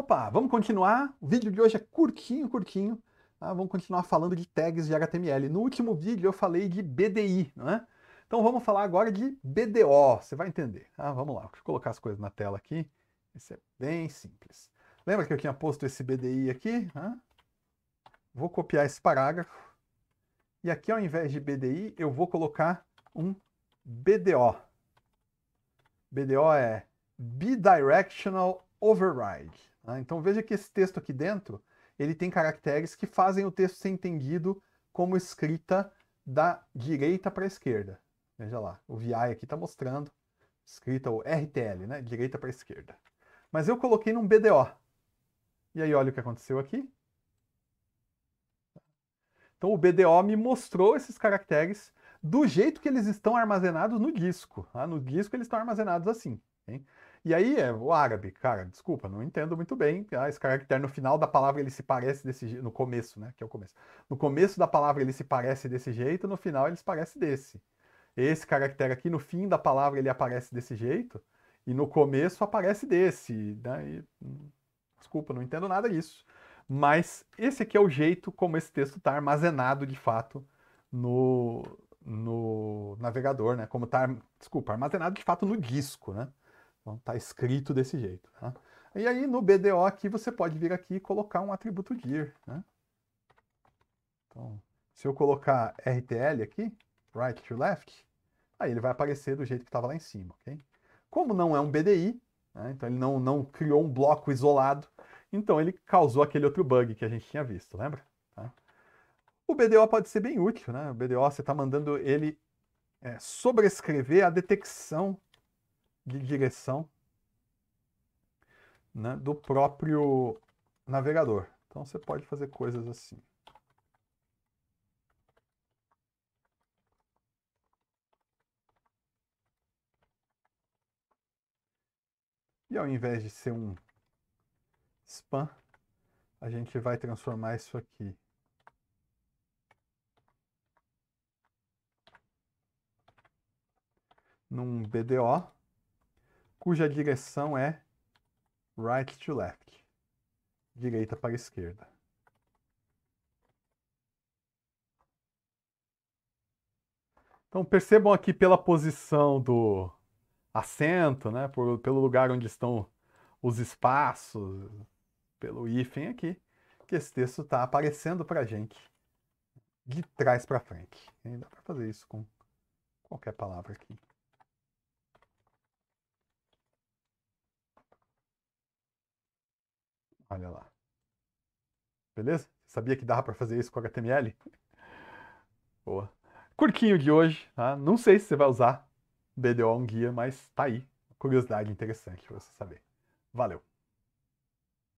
Opa, vamos continuar. O vídeo de hoje é curtinho, curtinho. Tá? Vamos continuar falando de tags de HTML. No último vídeo eu falei de BDI, não é? Então vamos falar agora de BDO, você vai entender. Tá? Vamos lá, vou colocar as coisas na tela aqui. Isso é bem simples. Lembra que eu tinha posto esse BDI aqui? Né? Vou copiar esse parágrafo. E aqui ao invés de BDI, eu vou colocar um BDO. BDO é Bidirectional override. Né? Então veja que esse texto aqui dentro, ele tem caracteres que fazem o texto ser entendido como escrita da direita para a esquerda. Veja lá, o VI aqui está mostrando, escrita o RTL, né? direita para a esquerda. Mas eu coloquei num BDO. E aí olha o que aconteceu aqui. Então o BDO me mostrou esses caracteres do jeito que eles estão armazenados no disco. Tá? No disco eles estão armazenados assim. Hein? E aí é o árabe, cara, desculpa, não entendo muito bem. Ah, esse caractere no final da palavra ele se parece desse jeito, no começo, né? Que é o começo. No começo da palavra ele se parece desse jeito, no final ele se parece desse. Esse caractere aqui no fim da palavra ele aparece desse jeito e no começo aparece desse, né? E, hum, desculpa, não entendo nada disso. Mas esse aqui é o jeito como esse texto está armazenado de fato no, no navegador, né? Como está, desculpa, armazenado de fato no disco, né? Então está escrito desse jeito. Tá? E aí no BDO aqui você pode vir aqui e colocar um atributo dir. Né? Então, se eu colocar RTL aqui, right to left, aí ele vai aparecer do jeito que estava lá em cima. Okay? Como não é um BDI, né? então ele não, não criou um bloco isolado, então ele causou aquele outro bug que a gente tinha visto, lembra? Tá? O BDO pode ser bem útil, né? O BDO você está mandando ele é, sobrescrever a detecção de direção né, do próprio navegador. Então você pode fazer coisas assim. E ao invés de ser um spam, a gente vai transformar isso aqui num BDO cuja direção é right to left, direita para esquerda. Então percebam aqui pela posição do assento, né, por, pelo lugar onde estão os espaços, pelo hífen aqui, que esse texto está aparecendo para a gente de trás para frente. E dá para fazer isso com qualquer palavra aqui. Olha lá. Beleza? Sabia que dava para fazer isso com HTML? Boa. Curtinho de hoje, tá? Não sei se você vai usar BDO um guia, mas tá aí. Curiosidade interessante para você saber. Valeu!